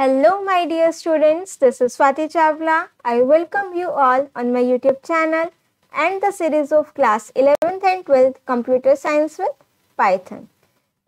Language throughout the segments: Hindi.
Hello my dear students, this is Swati Chavla. I welcome you all on my YouTube channel and the series of class 11th and 12th Computer Science with Python.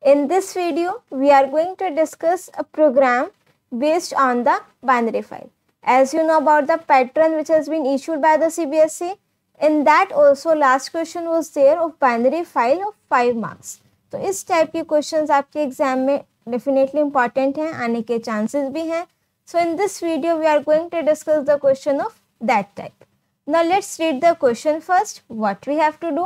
In this video, we are going to discuss a program based on the binary file. As you know about the pattern which has been issued by the CBSE, in that also last question was there of binary file of 5 marks. So, this type of questions आपके exam में डेफिनेटली इंपॉर्टेंट हैं आने के चांसेस भी हैं so in this video we are going to discuss the question of that type now let's read the question first what we have to do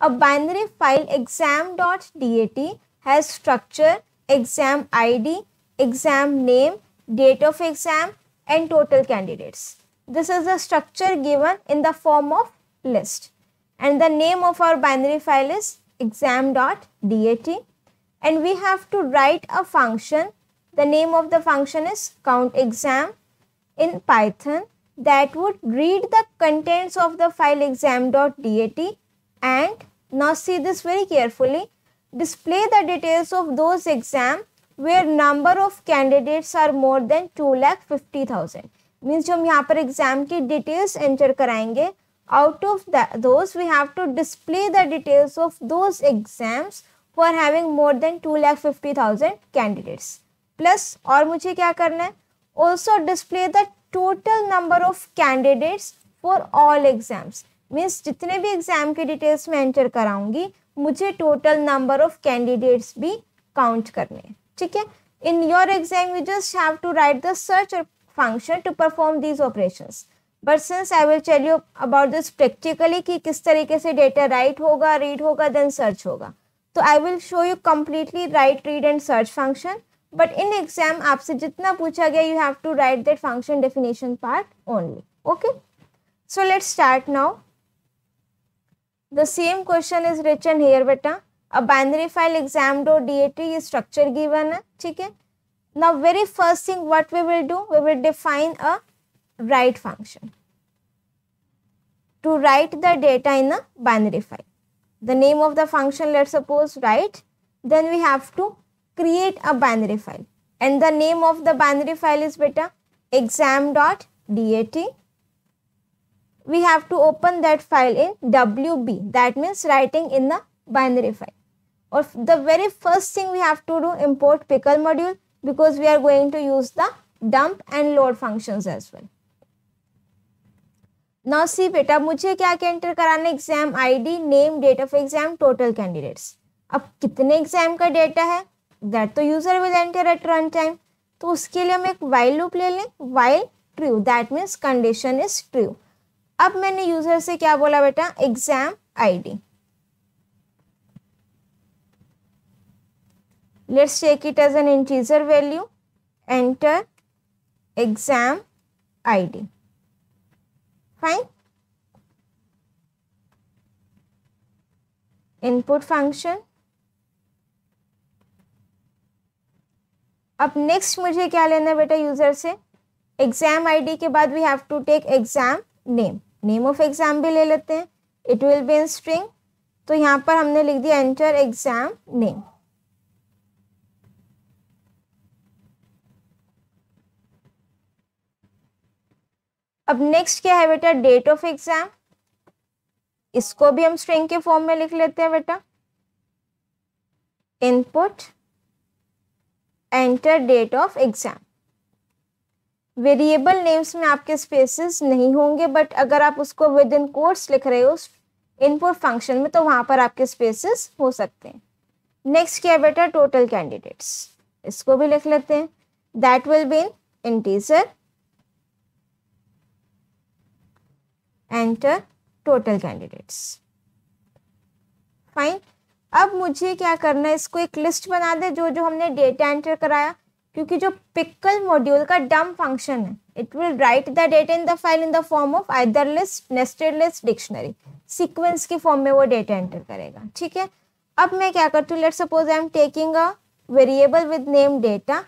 a binary file exam dot D A T has structure exam I D exam name date of exam and total candidates this is the structure given in the form of list and the name of our binary file is exam dot D A T and we have to write a function. The name of the function is count exam in Python that would read the contents of the file exam.dat and now see this very carefully display the details of those exam where number of candidates are more than 2 lakh 50,000 means जो हम यहाँ पर एग्जाम की डिटेल्स कराएंगे out of the those we have to display the details of those exams for having more than two lakh fifty thousand candidates plus और मुझे क्या करना है also display the total number of candidates for all exams means जितने भी एग्जाम के डिटेल्स में एंटर कराऊंगी मुझे टोटल नंबर ऑफ कैंडिडेट्स भी काउंट करने हैं ठीक है in your exam you just have to write the search function to perform these operation but since I will tell you about this practically कि किस तरीके से डेटा राइट होगा रीड होगा देन सर्च होगा तो I will show you completely write read and search function but in exam आपसे जितना पूछा गया you have to write that function definition part only okay so let start now the same question is written here बेटा a binary file exam dot D A T ये स्ट्रक्चर गिवन है ठीक है now very first thing what we will do we will define a write function to write the data in a binary file the name of the function let's suppose write then we have to create a binary file and the name of the binary file is beta exam.dat we have to open that file in wb that means writing in the binary file or the very first thing we have to do import pickle module because we are going to use the dump and load functions as well now see बेटा मुझे क्या क्या एंटर कराना exam ID name date of exam total candidates अब कितने एग्जाम का डेटा है दैट तो user will enter at run time तो उसके लिए हम एक वाइल लूप ले लें while true that means condition is true अब मैंने यूजर से क्या बोला बेटा exam ID let's take it as an integer enter exam I D fine input function अब नेक्स्ट मुझे क्या लेना है बेटा यूज़र से एग्ज़ाम आईडी के बाद we have to take exam name name of exam भी ले लेते हैं it will be in string तो यहाँ पर हमने लिख दिया एंटर एग्ज़ाम नेम अब नेक्स्ट क्या है बेटा डेट ऑफ एग्जाम इसको भी हम स्ट्रिंग के फॉर्म में लिख लेते हैं बेटा input enter date of exam variable names में आपके स्पेसेस नहीं होंगे बट अगर आप उसको विद इन कोर्स लिख रहे हो इनपुट फंक्शन में तो वहां पर आपके स्पेसेस हो सकते हैं नेक्स्ट क्या है बेटा टोटल कैंडिडेट्स इसको भी लिख लेते हैं that will be in integer enter total candidates fine अब मुझे क्या करना है इसको एक लिस्ट बना दे जो जो हमने डेटा एंटर कराया क्योंकि जो पिकल मॉड्यूल का डम फंक्शन है it will write the data in the file in the form of either list nested list dictionary sequence के फॉर्म में वो डेटा एंटर करेगा ठीक है अब मैं क्या करती हूँ let suppose I am taking a variable with name data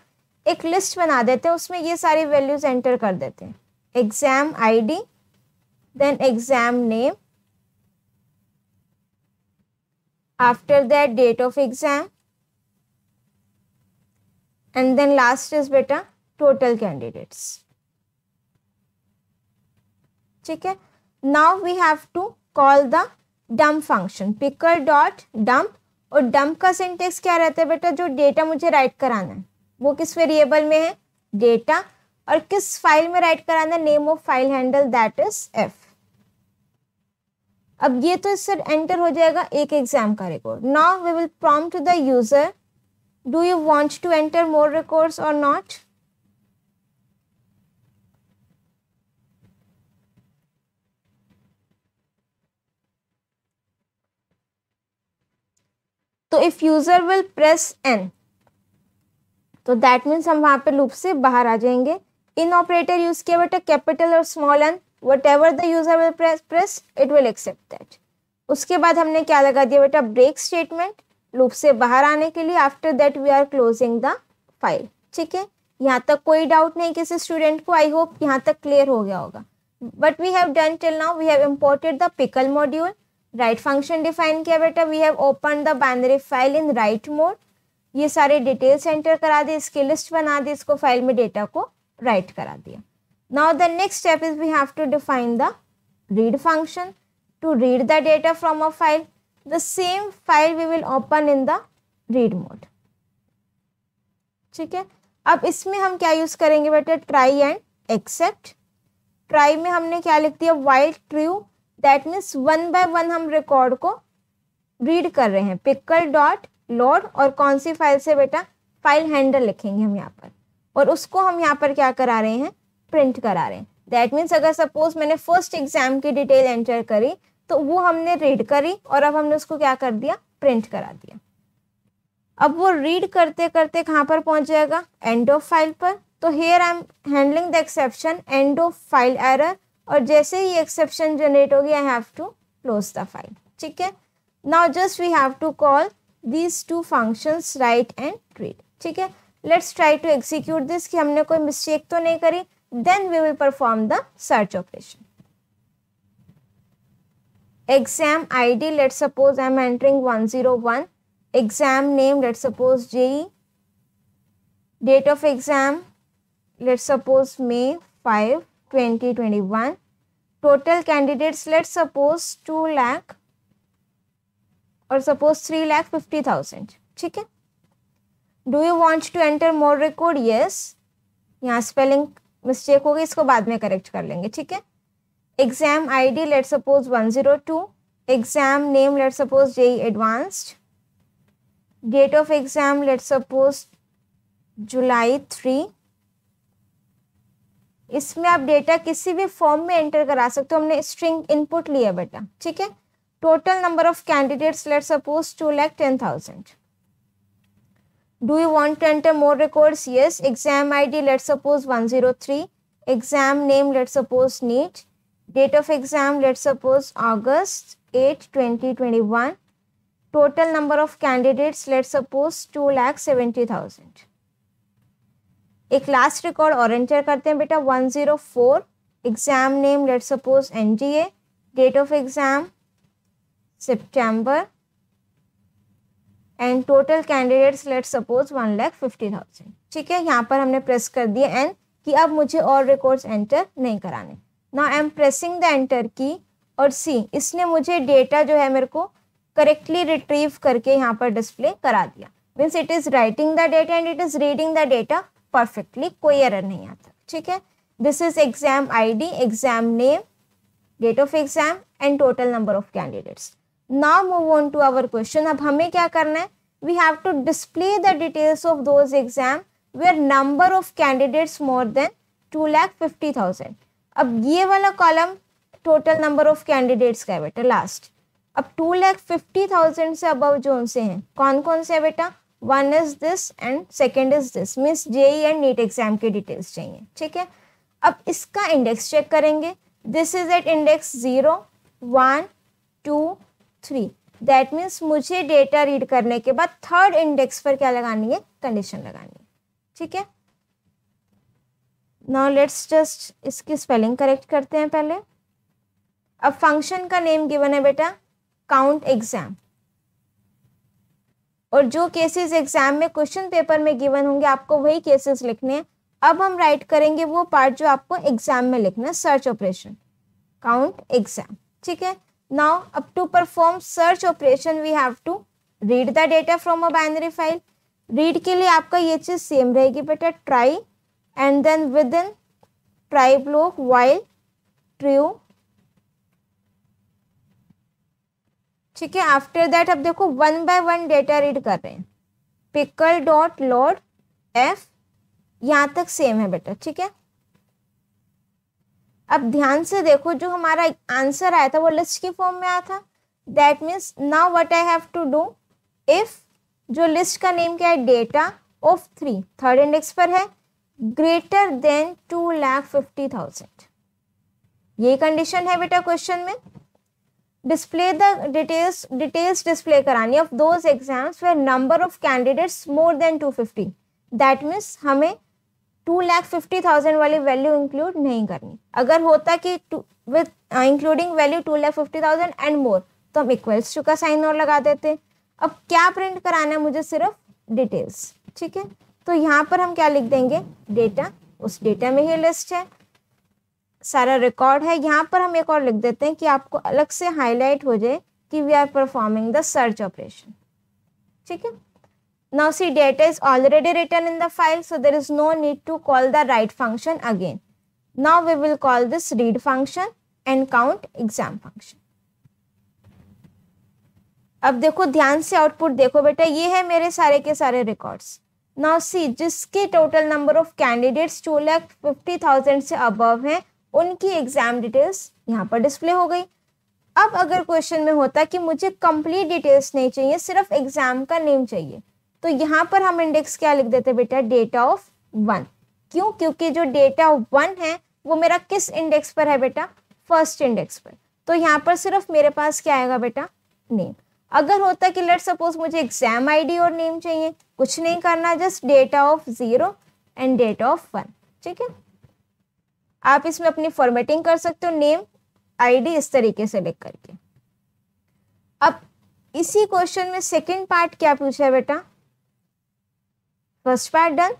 एक लिस्ट बना देते हैं उसमें ये सारी वैल्यूज एंटर कर देते हैं exam I D then exam name, after that date of exam and then last is beta total candidates. Okay. Now we have to call the dump function pickle dot dump और डम्प का सिंटेक्स क्या रहता है बेटा जो डेटा मुझे राइट कराना है वो किस वेरिएबल में है डेटा और किस फाइल में राइट कराना है name of file handle that is F अब ये तो सर एंटर हो जाएगा एक एग्जाम का record now we will prompt the user do you want to enter more records और नॉट तो if user will press N तो दैट मीन्स हम वहां पे लूप से बाहर आ जाएंगे इन ऑपरेटर यूज किया बेटा कैपिटल और small N whatever the user will press press it will accept that उसके बाद हमने क्या लगा दिया बेटा ब्रेक स्टेटमेंट लूप से बाहर आने के लिए after that we are closing the file ठीक है यहाँ तक कोई डाउट नहीं किसी स्टूडेंट को आई होप यहाँ तक क्लियर हो गया होगा but we have done till now we have imported the pickle module write function define किया बेटा we have open the binary file in write mode ये सारे डिटेल्स एंटर करा दी इसकी लिस्ट बना दी इसको फाइल में डेटा को राइट करा दिया Now the next step is we have to define the read function to read the data from a file. The same file we will open in the read mode. ठीक है अब इसमें हम क्या यूज़ करेंगे बेटा ट्राई एंड एक्सेप्ट ट्राई में हमने क्या लिख दिया while true that means one by one हम रिकॉर्ड को रीड कर रहे हैं पिकल डॉट लोड और कौन सी फाइल से बेटा फाइल हैंडल लिखेंगे हम यहाँ पर और उसको हम यहाँ पर क्या करा रहे हैं प्रिंट करा रहे हैं दैट मीन्स अगर सपोज मैंने फर्स्ट एग्जाम की डिटेल एंटर करी तो वो हमने रीड करी और अब हमने उसको क्या कर दिया प्रिंट करा दिया अब वो रीड करते करते कहाँ पर पहुंच जाएगा एंड ऑफ फाइल पर तो here I am handling the exception end of file error और जैसे ही एक्सेप्शन जनरेट होगी I have to close the file ठीक है now just we have to call these two functions write and read ठीक है let's try to execute this कि हमने कोई मिस्टेक तो नहीं करी Then we will perform the search operation. Exam ID, let's suppose I am entering 101. Exam name, let's suppose JE. Date of exam, let's suppose May 5, 2021. Total candidates, let's suppose 2 lakh Or suppose three lakh fifty thousand. Thousand Do you want to enter more record? Yes. Yeah. Spelling. Mistake होगी इसको बाद में करेक्ट कर लेंगे ठीक है exam I D let suppose one zero two exam name let suppose J advanced date of exam let suppose July three इसमें आप डेटा किसी भी फॉर्म में एंटर करा सकते हो हमने स्ट्रिंग इनपुट लिया बेटा ठीक है total number of candidates let suppose two lakh ten thousand do you want to enter more records yes exam id let's suppose 103 exam name let's suppose neat date of exam let's suppose august 8 2021 total number of candidates let's suppose 2 lakh 70000 एक लास्ट रिकॉर्ड और एंटर करते हैं बेटा 104 exam name let suppose NDA date of exam सितंबर and total candidates let suppose one lakh fifty thousand ठीक है यहाँ पर हमने प्रेस कर दिया एंड कि अब मुझे और रिकॉर्ड्स एंटर नहीं कराने ना I am pressing the enter key और सी इसने मुझे डेटा जो है मेरे को करेक्टली रिट्रीव करके यहाँ पर डिस्प्ले करा दिया means it is writing the data and it is reading the data perfectly कोई एरर नहीं आता ठीक है this is exam I D exam name date of exam and total number of candidates now move on to our question अब हमें क्या करना है we have to display the details of those exam where number of candidates more than two lakh fifty thousand अब ये वाला column total number of candidates का है बेटा लास्ट अब टू लैख फिफ्टी थाउजेंड से अबव जो उनसे हैं कौन कौन से है बेटा one is this and second is this means JEE and NEET exam की डिटेल्स चाहिए ठीक है अब इसका इंडेक्स चेक करेंगे this is at index zero one two three that means मुझे डेटा रीड करने के बाद थर्ड इंडेक्स पर क्या लगानी है कंडीशन लगानी है ठीक है नाउ लेट्स जस्ट इसकी स्पेलिंग करेक्ट करते हैं पहले अब फंक्शन का नेम गिवन है बेटा काउंट एग्जाम और जो केसेस एग्जाम में क्वेश्चन पेपर में गिवन होंगे आपको वही केसेस लिखने हैं अब हम राइट करेंगे वो पार्ट जो आपको एग्जाम में लिखना है सर्च ऑपरेशन काउंट एग्जाम ठीक है Now, up to perform search operation, we have to read the data from a binary file. read ke liye aapka ye cheez same rahegi beta try and then within try block while true ठीक है आफ्टर दैट अब देखो one by one data read कर रहे हैं पिकल डॉट लॉड एफ यहाँ तक सेम है बेटा ठीक है अब ध्यान से देखो जो हमारा आंसर आया था वो लिस्ट की फॉर्म में आया था that means now what I have to do if जो लिस्ट का नेम क्या है data of three third index पर है greater than two lakh fifty thousand ये कंडीशन है बेटा क्वेश्चन में display the details details display करानी of those exams where number of candidates more than two fifty that means हमें टू लैख फिफ्टी थाउजेंड वाली वैल्यू इंक्लूड नहीं करनी अगर होता कि with including value two lakh fifty thousand and more तो हम इक्वल्स टू का साइन और लगा देते अब क्या प्रिंट कराना है मुझे सिर्फ डिटेल्स ठीक है तो यहाँ पर हम क्या लिख देंगे डेटा उस डेटा में ही लिस्ट है सारा रिकॉर्ड है यहाँ पर हम एक और लिख देते हैं कि आपको अलग से हाईलाइट हो जाए कि we are performing the search operation ठीक है Now see data is already written in the file so there is no need to call the write function again. Now we will call this read function and count exam function. अब देखो ध्यान से आउटपुट देखो बेटा ये है मेरे सारे के सारे रिकॉर्ड्स नाउ सी जिसके total number of candidates two lakh fifty thousand से अबव हैं उनकी एग्जाम डिटेल्स यहाँ पर डिस्प्ले हो गई अब अगर क्वेश्चन में होता कि मुझे कंप्लीट डिटेल्स नहीं चाहिए सिर्फ एग्जाम का नेम चाहिए तो यहाँ पर हम इंडेक्स क्या लिख देते बेटा डेटा ऑफ वन क्यों क्योंकि जो डेटा वन है वो मेरा किस इंडेक्स पर है बेटा फर्स्ट इंडेक्स पर तो यहाँ पर सिर्फ मेरे पास क्या आएगा बेटा नेम अगर होता कि लेट सपोज मुझे एग्जाम आईडी और नेम चाहिए कुछ नहीं करना just data of zero and data of one ठीक है आप इसमें अपनी फॉर्मेटिंग कर सकते हो नेम आईडी इस तरीके से लिख करके अब इसी क्वेश्चन में सेकंड पार्ट क्या पूछा है बेटा First part done.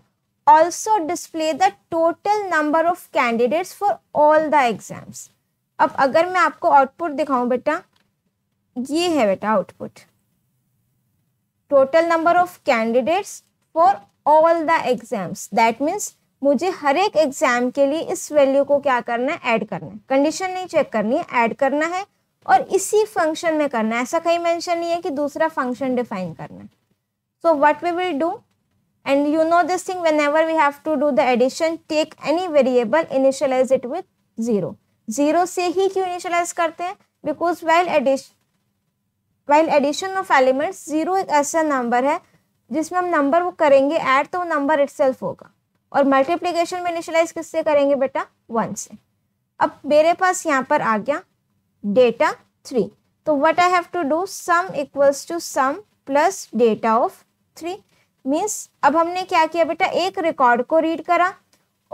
Also display the total number of candidates for all the exams. अब अगर मैं आपको आउटपुट दिखाऊं बेटा ये है बेटा output total number of candidates for all the exams that means मुझे हर एक एग्जाम के लिए इस वैल्यू को क्या करना है ऐड करना है कंडीशन नहीं चेक करनी है ऐड करना है और इसी फंक्शन में करना है ऐसा कहीं मेंशन नहीं है कि दूसरा फंक्शन डिफाइन करना है so what we will do and you know this thing whenever we have to do the addition take any variable initialize it with zero zero se hi kyun initialize karte hain because while addition while addition of elements zero ek aisa number hai jisme hum number wo karenge add to number itself hoga और मल्टीप्लिकेशन में इनिशियलाइज किससे करेंगे बेटा वन से अब मेरे पास यहाँ पर आ गया डेटा थ्री तो what I have to do sum equals to sum plus data of three means अब हमने क्या किया बेटा एक रिकॉर्ड को रीड करा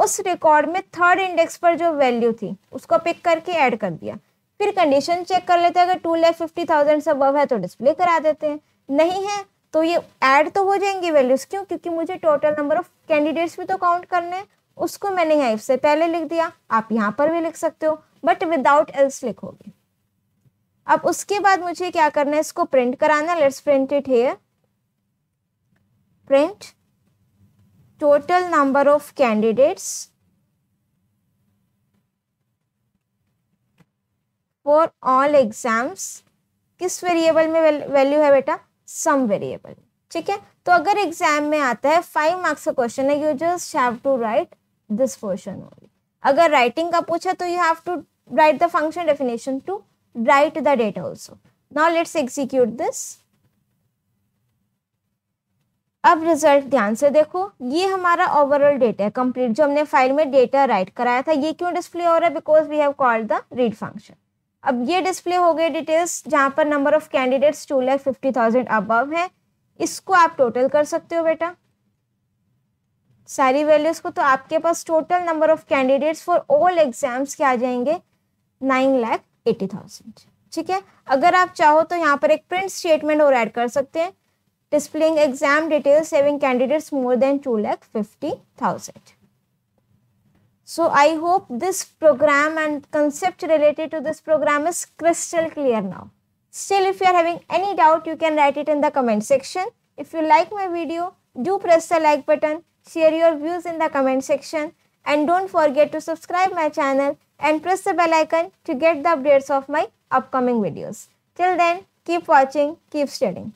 उस रिकॉर्ड में थर्ड इंडेक्स पर जो वैल्यू थी उसको पिक करके ऐड कर दिया फिर कंडीशन चेक कर लेते हैं अगर टू लैख फिफ्टी थाउजेंड से अब है तो डिस्प्ले करा देते हैं नहीं है तो ये ऐड तो हो जाएंगी वैल्यूज क्यों क्योंकि मुझे टोटल नंबर ऑफ कैंडिडेट्स भी तो काउंट करने हैं उसको मैंने यहाँ इफ से पहले लिख दिया आप यहाँ पर भी लिख सकते हो बट विदाउट एल्स लिखोगे अब उसके बाद मुझे क्या करना है इसको प्रिंट कराना let's print it here print total number of candidates for all exams किस वेरिएबल में वैल्यू है बेटा सम वेरिएबल ठीक है तो अगर एग्जाम में आता है फाइव मार्क्स का क्वेश्चन है you just have to write this portion only अगर राइटिंग का पूछा तो you have to write the function definition to write the data also now let's execute this अब रिजल्ट ध्यान से देखो ये हमारा ओवरऑल डेटा है कंप्लीट जो हमने फाइल में डेटा राइट कराया था ये क्यों डिस्प्ले हो रहा है because we have called the read function अब ये डिस्प्ले हो गए डिटेल्स जहाँ पर number of candidates two lakh fifty thousand above है इसको आप टोटल कर सकते हो बेटा सारी वैल्यूज को तो आपके पास total number of candidates for all exams के आ जाएंगे नाइन लैख एटी थाउजेंड ठीक है अगर आप चाहो तो यहाँ पर एक प्रिंट स्टेटमेंट और ऐड कर सकते हैं displaying exam details saving candidates more than two lakh fifty thousand. So I hope this program and concept related to this program is crystal clear now. Still, if you are having any doubt, you can write it in the comment section. If you like my video, do press the like button, share your views in the comment section and don't forget to subscribe my channel and press the bell icon to get the updates of my upcoming videos. Till then, keep watching, keep studying.